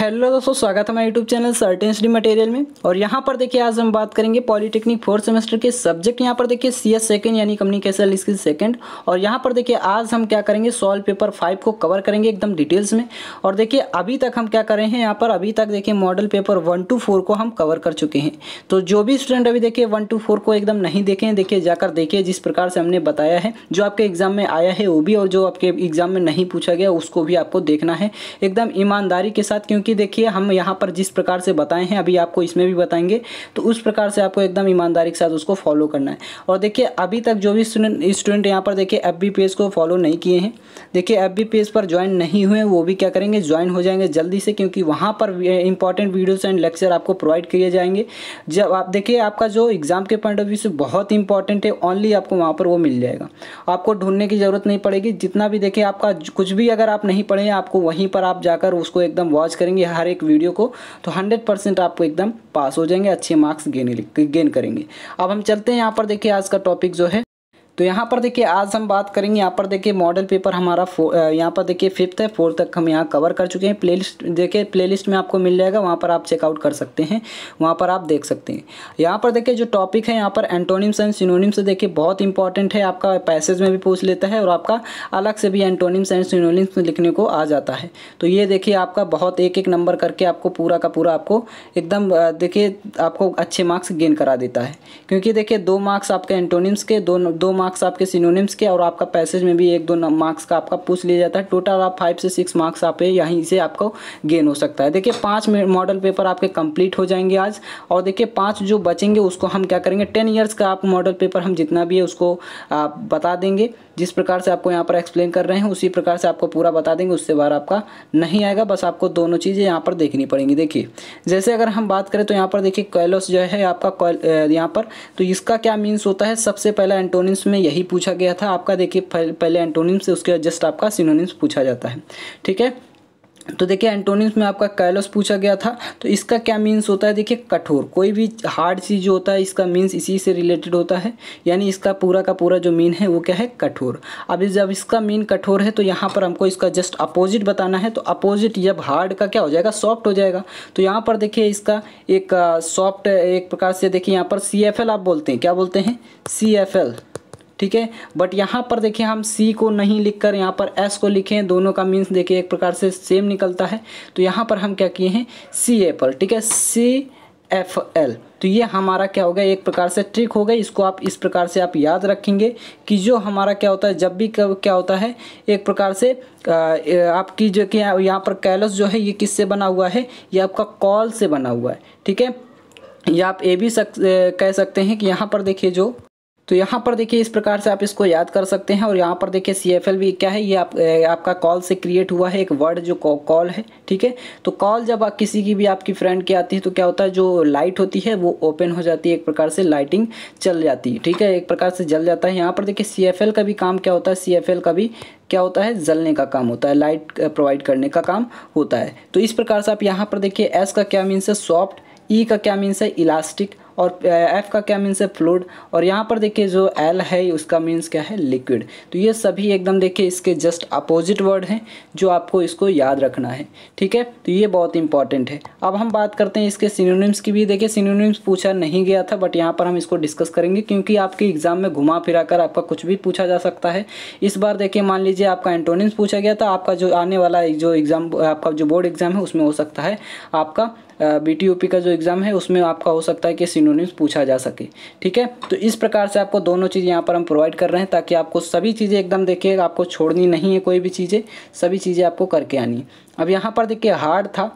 hello दोस्तों स्वागत है मेरे YouTube channel certain study material में और यहाँ पर देखिए आज हम बात करेंगे पॉलिटेक्निक फोर्थ सेमेस्टर के सब्जेक्ट यहाँ पर देखिए सी एस सेकेंड यानी कम्युनिकेशन स्किल सेकेंड और यहाँ पर देखिए आज हम क्या करेंगे सॉल्व पेपर फाइव को कवर करेंगे एकदम डिटेल्स में और देखिए अभी तक हम क्या करें हैं यहाँ पर अभी तक देखिए model paper one two four को हम कवर कर चुके हैं तो जो भी स्टूडेंट अभी देखिए वन टू फोर को एकदम नहीं देखे हैं देखिए जाकर देखिए जिस प्रकार से हमने बताया है जो आपके एग्जाम में आया है वो भी और जो आपके एग्जाम में नहीं पूछा गया उसको भी आपको देखना है एकदम ईमानदारी के साथ क्योंकि क्योंकि देखिए हम यहाँ पर जिस प्रकार से बताए हैं अभी आपको इसमें भी बताएंगे तो उस प्रकार से आपको एकदम ईमानदारी के साथ उसको फॉलो करना है और देखिए अभी तक जो भी स्टूडेंट यहाँ पर देखिए एफ को फॉलो नहीं किए हैं देखिए एफ पर ज्वाइन नहीं हुए वो भी क्या करेंगे ज्वाइन हो जाएंगे जल्दी से क्योंकि वहाँ पर इंपॉर्टेंट वीडियोज एंड लेक्चर आपको प्रोवाइड किए जाएंगे जब आप देखिए आपका जो एग्ज़ाम के पॉइंट ऑफ व्यू से बहुत इंपॉर्टेंट है ओनली आपको वहाँ पर वो मिल जाएगा आपको ढूंढने की ज़रूरत नहीं पड़ेगी जितना भी देखिए आपका कुछ भी अगर आप नहीं पढ़े आपको वहीं पर आप जाकर उसको एकदम वॉच करेंगे करेंगे हर एक वीडियो को तो हंड्रेड परसेंट आपको एकदम पास हो जाएंगे अच्छे मार्क्स गेन गेन करेंगे अब हम चलते हैं यहाँ पर देखिए आज का टॉपिक जो है तो यहाँ पर देखिए आज हम बात करेंगे यहाँ पर देखिए मॉडल पेपर हमारा यहाँ पर देखिए फिफ्थ है फोर्थ तक हम यहाँ कवर कर चुके हैं प्लेलिस्ट देखिए प्लेलिस्ट में आपको मिल जाएगा वहाँ पर आप चेकआउट कर सकते हैं वहाँ पर आप देख सकते हैं यहाँ पर देखिए जो टॉपिक है यहाँ पर एंटोनिम्स एंड सिनोनिम्स देखिए बहुत इंपॉर्टेंट है आपका पैसेज में भी पूछ लेता है और आपका अलग से भी एंटोनिम्स एंड सिनोनिम्स लिखने को आ जाता है तो ये देखिए आपका बहुत एक एक नंबर करके आपको पूरा का पूरा आपको एकदम देखिए आपको अच्छे मार्क्स गेन करा देता है क्योंकि देखिए दो मार्क्स आपके एंटोनिम्स के दो दो मार्क्स मार्क्स आपके सिनोनिम्स के और आपका पैसेज में भी एक दो मार्क्स का आपका पूछ लिया जाता है टोटल आप फाइव से सिक्स मार्क्स आप यहीं से आपको गेन हो सकता है देखिए पाँच मॉडल पेपर आपके कंप्लीट हो जाएंगे आज और देखिए पाँच जो बचेंगे उसको हम क्या करेंगे टेन ईयर्स का आप मॉडल पेपर हम जितना भी है उसको बता देंगे जिस प्रकार से आपको यहाँ पर एक्सप्लेन कर रहे हैं उसी प्रकार से आपको पूरा बता देंगे उससे बाहर आपका नहीं आएगा बस आपको दोनों चीज़ें यहाँ पर देखनी पड़ेंगी देखिए जैसे अगर हम बात करें तो यहाँ पर देखिए कैलोस जो है आपका यहाँ पर तो इसका क्या मीन्स होता है सबसे पहला एंटोनिम्स में यही पूछा गया था आपका देखिए पहले एंटोनिम्स उसके जस्ट आपका सिनोनिम्स पूछा जाता है ठीक है तो देखिए एंटोनिम्स में आपका कैलस पूछा गया था तो इसका क्या मीन्स होता है देखिए कठोर कोई भी हार्ड चीज़ जो होता है इसका मीन्स इसी से रिलेटेड होता है यानी इसका पूरा का पूरा जो मीन है वो क्या है कठोर अब जब इसका मीन कठोर है तो यहाँ पर हमको इसका जस्ट अपोजिट बताना है तो अपोजिट जब हार्ड का क्या हो जाएगा सॉफ्ट हो जाएगा तो यहाँ पर देखिए इसका एक सॉफ्ट uh, एक प्रकार से देखिए यहाँ पर सी आप बोलते हैं क्या बोलते हैं सी ठीक है बट यहाँ पर देखिए हम सी को नहीं लिख कर यहाँ पर एस को लिखें दोनों का मीन्स देखिए एक प्रकार से सेम निकलता है तो यहाँ पर हम क्या किए हैं सी ए पर ठीक है सी एफ एल तो ये हमारा क्या हो गया एक प्रकार से ट्रिक हो गया इसको आप इस प्रकार से आप याद रखेंगे कि जो हमारा क्या होता है जब भी क्या होता है एक प्रकार से आपकी जो कि यहाँ पर कैलस जो है ये किससे बना हुआ है ये आपका कॉल से बना हुआ है ठीक है या आप ये भी सक, कह सकते हैं कि यहाँ पर देखिए जो तो यहाँ पर देखिए इस प्रकार से आप इसको याद कर सकते हैं और यहाँ पर देखिए सी एफ एल भी क्या है ये आप ए, आपका कॉल से क्रिएट हुआ है एक वर्ड जो कॉल है ठीक है तो कॉल जब आप किसी की भी आपकी फ्रेंड की आती है तो क्या होता है जो लाइट होती है वो ओपन हो जाती है एक प्रकार से लाइटिंग चल जाती है ठीक है एक प्रकार से जल जाता है यहाँ पर देखिए सी एफ एल का भी काम क्या होता है सी एफ एल का भी क्या होता है जलने का काम होता है लाइट प्रोवाइड करने का काम होता है तो इस प्रकार से आप यहाँ पर देखिए एस का क्या मीन्स है सॉफ्ट ई e का क्या मीन्स है इलास्टिक और एफ का क्या मीन्स है फ्लूड और यहाँ पर देखिए जो एल है उसका मीन्स क्या है लिक्विड तो ये सभी एकदम देखिए इसके जस्ट अपोजिट वर्ड हैं जो आपको इसको याद रखना है ठीक है तो ये बहुत इंपॉर्टेंट है अब हम बात करते हैं इसके सिनोनिम्स की भी देखिए सिनोनिम्स पूछा नहीं गया था बट यहाँ पर हम इसको डिस्कस करेंगे क्योंकि आपके एग्जाम में घुमा फिरा कर आपका कुछ भी पूछा जा सकता है इस बार देखिए मान लीजिए आपका एंटोनिम्स पूछा गया था तो आपका जो आने वाला जो एग्ज़ाम आपका जो बोर्ड एग्ज़ाम है उसमें हो सकता है आपका बी का जो एग्ज़ाम है उसमें आपका हो सकता है कि सिनोनिम्स पूछा जा सके ठीक है तो इस प्रकार से आपको दोनों चीज़ यहाँ पर हम प्रोवाइड कर रहे हैं ताकि आपको सभी चीज़ें एकदम देखिए आपको छोड़नी नहीं है कोई भी चीज़ें सभी चीज़ें आपको करके आनी है अब यहाँ पर देखिए हार्ड था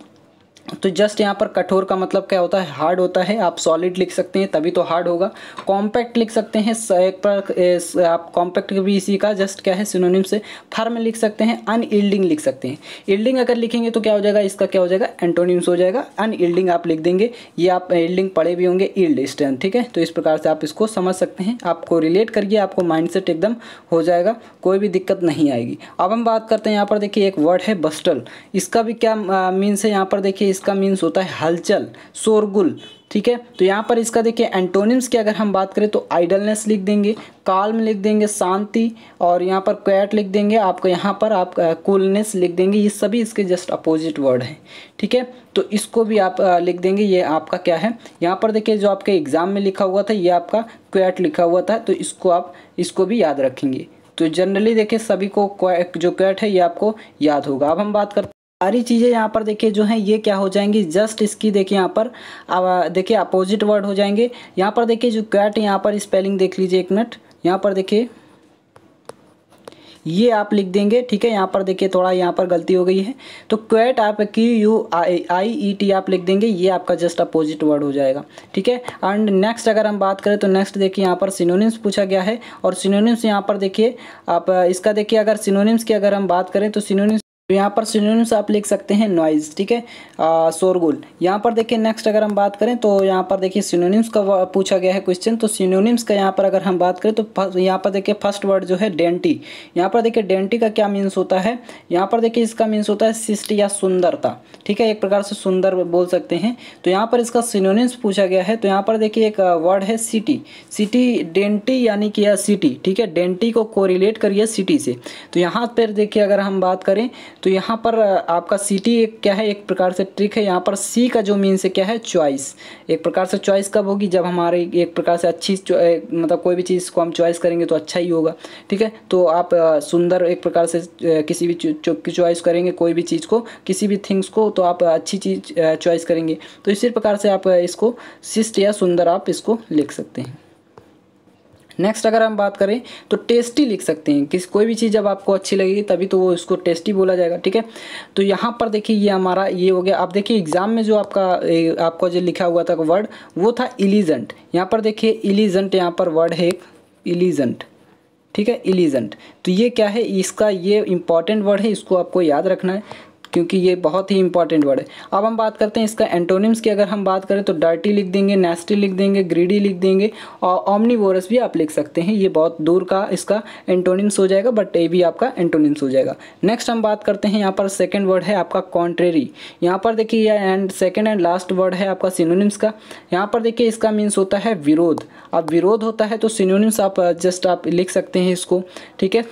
तो जस्ट यहाँ पर कठोर का मतलब क्या होता है हार्ड होता है आप सॉलिड लिख सकते हैं तभी तो हार्ड होगा कॉम्पैक्ट लिख सकते हैं एक पर आप कॉम्पैक्ट भी इसी का जस्ट क्या है सिनोनिम से फर्म लिख सकते हैं अन ईल्डिंग लिख सकते हैं इल्डिंग अगर लिखेंगे तो क्या हो जाएगा इसका क्या हो जाएगा एंटोनिम्स हो जाएगा अनइल्डिंग आप लिख देंगे ये आप इल्डिंग पढ़े भी होंगे इल्ड स्ट्रेंथ ठीक है तो इस प्रकार से आप इसको समझ सकते हैं आपको रिलेट करिए आपको माइंड एकदम हो जाएगा कोई भी दिक्कत नहीं आएगी अब हम बात करते हैं यहाँ पर देखिए एक वर्ड है बस्टल इसका भी क्या मीन्स है यहाँ पर देखिए इसका मीन्स होता है हलचल शोरगुल ठीक है तो यहाँ पर इसका देखिए एंटोनिम्स की अगर हम बात करें तो आइडलनेस लिख देंगे काल्म लिख देंगे शांति और यहाँ पर क्वैट लिख देंगे आपको यहाँ पर आप कूलनेस लिख देंगे ये सभी इसके जस्ट अपोजिट वर्ड हैं ठीक है तो इसको भी आप लिख देंगे ये आपका क्या है यहाँ पर देखिए जो आपके एग्ज़ाम में लिखा हुआ था ये आपका क्वैट लिखा हुआ था तो इसको आप इसको भी याद रखेंगे तो जनरली देखिए सभी को जो कैट है ये आपको याद होगा अब हम बात करते सारी चीज़ें यहाँ पर देखिए जो हैं ये क्या हो जाएंगी जस्ट इसकी देखिए यहाँ पर देखिए अपोजिट वर्ड हो जाएंगे यहाँ पर देखिए जो कैट यहाँ पर स्पेलिंग देख लीजिए एक मिनट यहाँ पर देखिए ये आप लिख देंगे ठीक है यहाँ पर देखिए थोड़ा यहाँ पर गलती हो गई है तो क्वेट आप Q U I E T आप लिख देंगे ये आपका जस्ट अपोजिट वर्ड हो जाएगा ठीक है एंड नेक्स्ट अगर हम बात करें तो नेक्स्ट देखिए यहाँ पर सिनोनिम्स पूछा गया है और सिनोनिम्स यहाँ पर देखिए आप इसका देखिए अगर सिनोनिम्स की अगर हम बात करें तो सिनोनिम्स तो यहाँ पर सिनोनिम्स आप लिख सकते हैं नॉइज़ ठीक है शोरगुल यहाँ पर देखिए नेक्स्ट अगर हम बात करें तो यहाँ पर देखिए सिनोनिम्स का पूछा गया है क्वेश्चन तो सिनोनिम्स का यहाँ पर अगर हम बात करें तो यहाँ पर देखिए फर्स्ट वर्ड जो है डेंटी यहाँ पर देखिए डेंटी का क्या मीन्स होता है यहाँ पर देखिए इसका मीन्स होता है सिस्ट या सुंदरता ठीक है एक प्रकार से सुंदर बोल सकते हैं तो यहाँ पर इसका सिनोनिम्स पूछा गया है तो यहाँ पर देखिए एक वर्ड है सिटी सिटी डेंटी यानी कि सिटी ठीक है डेंटी को कोरिलेट करिए सिटी से तो यहाँ पर देखिए अगर हम बात करें तो यहाँ पर आपका सीटी एक क्या है एक प्रकार से ट्रिक है यहाँ पर सी का जो मीन्स से क्या है चॉइस एक प्रकार से चॉइस कब होगी जब हमारे एक प्रकार से अच्छी मतलब कोई भी चीज़ को हम चॉइस करेंगे तो अच्छा ही होगा ठीक है तो आप सुंदर एक प्रकार से किसी भी चॉइस करेंगे कोई भी चीज़ को किसी भी थिंग्स को तो आप अच्छी चीज़ चॉइस करेंगे तो इसी प्रकार से आप इसको शिष्ट या सुंदर आप इसको लिख सकते हैं नेक्स्ट अगर हम बात करें तो टेस्टी लिख सकते हैं किस कोई भी चीज़ जब आपको अच्छी लगेगी तभी तो वो इसको टेस्टी बोला जाएगा ठीक है तो यहाँ पर देखिए ये हमारा ये हो गया आप देखिए एग्ज़ाम में जो आपका ए, आपका जो लिखा हुआ था वर्ड वो था इलीजेंट यहाँ पर देखिए इलीजेंट यहाँ पर वर्ड है इलीजेंट ठीक है इलीजेंट तो ये क्या है इसका ये इंपॉर्टेंट वर्ड है इसको आपको याद रखना है क्योंकि ये बहुत ही इंपॉर्टेंट वर्ड है अब हम बात करते हैं इसका एंटोनिम्स की अगर हम बात करें तो डर्टी लिख देंगे नेस्टी लिख देंगे ग्रीडी लिख देंगे और ऑमनीवोरस भी आप लिख सकते हैं ये बहुत दूर का इसका एंटोनिम्स हो जाएगा बट ए भी आपका एंटोनिम्स हो जाएगा नेक्स्ट हम बात करते हैं यहाँ पर सेकेंड वर्ड है आपका कॉन्ट्रेरी यहाँ पर देखिए यह and second and last word है आपका सिनोनिम्स का यहाँ पर देखिए इसका मीन्स होता है विरोध अब विरोध होता है तो सिनोनिम्स आप जस्ट uh, आप लिख सकते हैं इसको ठीक है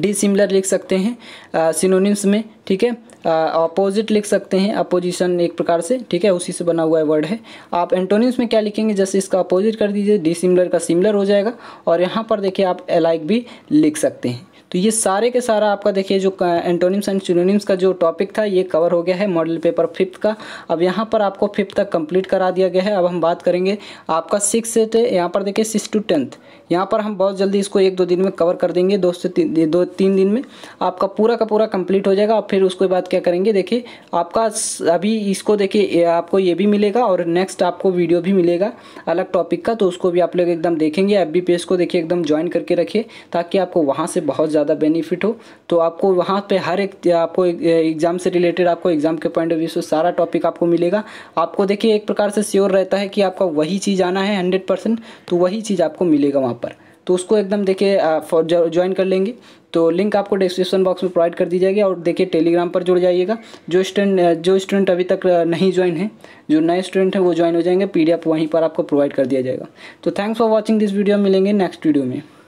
डिसिमिलर लिख सकते हैं सिनोनिम्स में ठीक है अपोजिट लिख सकते हैं अपोजिशन एक प्रकार से ठीक है उसी से बना हुआ वर्ड है आप एंटोनिम्स में क्या लिखेंगे जैसे इसका अपोजिट कर दीजिए डिसिमिलर का सिमिलर हो जाएगा और यहाँ पर देखिए आप एलाइक भी लिख सकते हैं तो ये सारे के सारा आपका देखिए जो एंटोनिम्स एंड चुनोनिम्स का जो टॉपिक था ये कवर हो गया है मॉडल पेपर फिफ्थ का अब यहाँ पर आपको फिफ्थ तक कंप्लीट करा दिया गया है अब हम बात करेंगे आपका सिक्स से यहाँ पर देखिए सिक्स टू टेंथ यहाँ पर हम बहुत जल्दी इसको एक दो दिन में कवर कर देंगे दो से ती, दो तीन दिन में आपका पूरा का पूरा कंप्लीट हो जाएगा और फिर उसके बाद क्या करेंगे देखिए आपका अभी इसको देखिए आपको ये भी मिलेगा और नेक्स्ट आपको वीडियो भी मिलेगा अलग टॉपिक का तो उसको भी आप लोग एकदम देखेंगे एफ को देखिए एकदम ज्वाइन करके रखिए ताकि आपको वहाँ से बहुत ज़्यादा बेनिफिट हो तो आपको वहाँ पे हर एक आपको एग्ज़ाम से रिलेटेड आपको एग्ज़ाम के पॉइंट ऑफ व्यू से सारा टॉपिक आपको मिलेगा आपको देखिए एक प्रकार से श्योर रहता है कि आपका वही चीज़ आना है हंड्रेड परसेंट तो वही चीज़ आपको मिलेगा वहाँ पर तो उसको एकदम देखिए ज्वाइन कर लेंगे तो लिंक आपको डिस्क्रिप्शन बॉक्स में प्रोवाइड कर दी जाएगी और देखिए टेलीग्राम पर जुड़ जाइएगा जो स्टूडेंट जो स्टूडेंट अभी तक नहीं ज्वाइन है जो नए स्टूडेंट हैं वो ज्वाइन हो जाएंगे पीडीएफ वहीं पर आपको प्रोवाइड कर दिया जाएगा तो thanks for watching this video मिलेंगे नेक्स्ट वीडियो में